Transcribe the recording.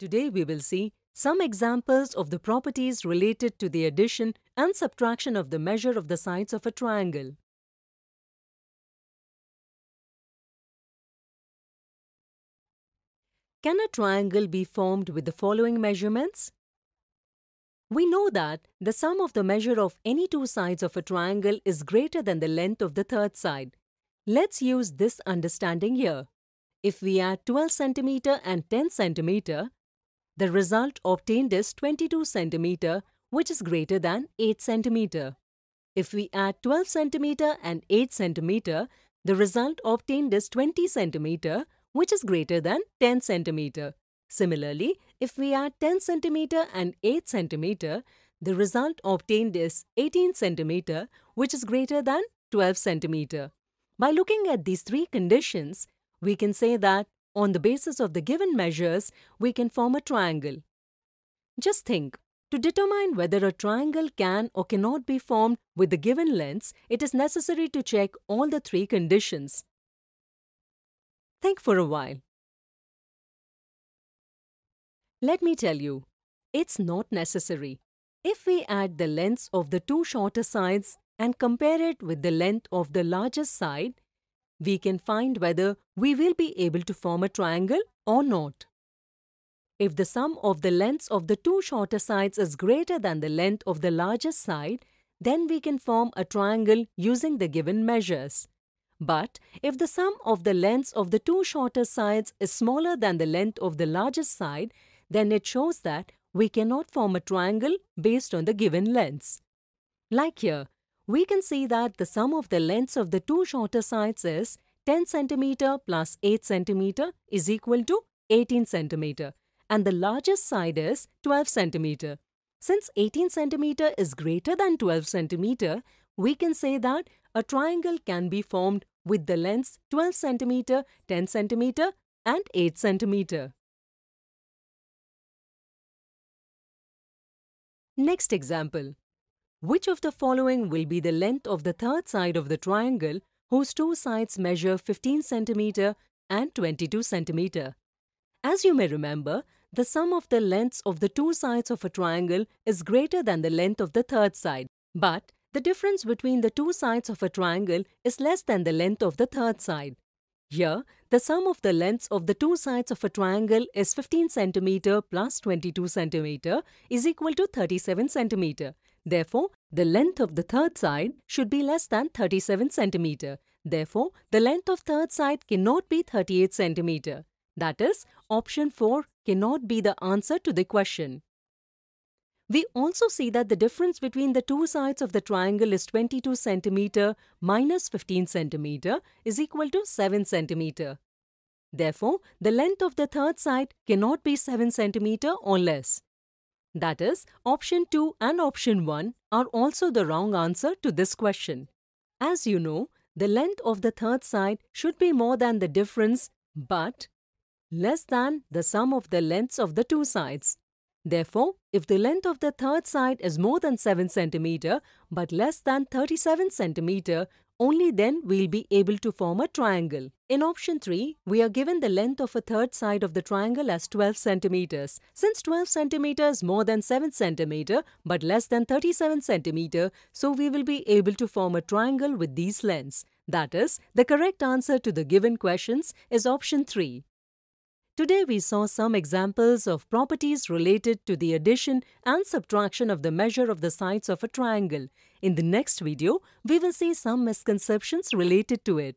Today we will see some examples of the properties related to the addition and subtraction of the measure of the sides of a triangle. Can a triangle be formed with the following measurements? We know that the sum of the measure of any two sides of a triangle is greater than the length of the third side. Let's use this understanding here. If we add 12 cm and 10 cm, the result obtained is 22 cm which is greater than 8 cm. If we add 12 cm and 8 cm, the result obtained is 20 cm which is greater than 10 cm. Similarly, if we add 10 cm and 8 cm, the result obtained is 18 cm which is greater than 12 cm. By looking at these three conditions, we can say that on the basis of the given measures, we can form a triangle. Just think, to determine whether a triangle can or cannot be formed with the given lengths, it is necessary to check all the three conditions. Think for a while. Let me tell you, it's not necessary. If we add the lengths of the two shorter sides and compare it with the length of the largest side, we can find whether we will be able to form a triangle or not. If the sum of the lengths of the two shorter sides is greater than the length of the largest side, then we can form a triangle using the given measures. But if the sum of the lengths of the two shorter sides is smaller than the length of the largest side, then it shows that we cannot form a triangle based on the given lengths. Like here, we can see that the sum of the lengths of the two shorter sides is 10 centimeter plus 8 centimeter is equal to 18 centimeter, and the largest side is 12 centimeter. Since 18 centimeter is greater than 12 centimeter, we can say that a triangle can be formed with the lengths 12 centimeter, 10 centimeter, and 8 centimeter. Next example. Which of the following will be the length of the third side of the triangle whose two sides measure 15 cm and 22 cm? As you may remember, the sum of the lengths of the two sides of a triangle is greater than the length of the third side, but the difference between the two sides of a triangle is less than the length of the third side. Here, the sum of the lengths of the two sides of a triangle is 15 cm plus 22 cm is equal to 37 cm. Therefore, the length of the third side should be less than 37 cm. Therefore, the length of third side cannot be 38 cm. That is, option 4 cannot be the answer to the question. We also see that the difference between the two sides of the triangle is 22 centimeter minus 15 centimeter is equal to 7 centimeter. Therefore, the length of the third side cannot be 7 centimeter or less. That is, option 2 and option 1 are also the wrong answer to this question. As you know, the length of the third side should be more than the difference but less than the sum of the lengths of the two sides. Therefore, if the length of the third side is more than 7 cm but less than 37 cm, only then we'll be able to form a triangle. In option 3, we are given the length of a third side of the triangle as 12 cm. Since 12 cm is more than 7 cm but less than 37 cm, so we will be able to form a triangle with these lengths. That is, the correct answer to the given questions is option 3. Today we saw some examples of properties related to the addition and subtraction of the measure of the sides of a triangle. In the next video, we will see some misconceptions related to it.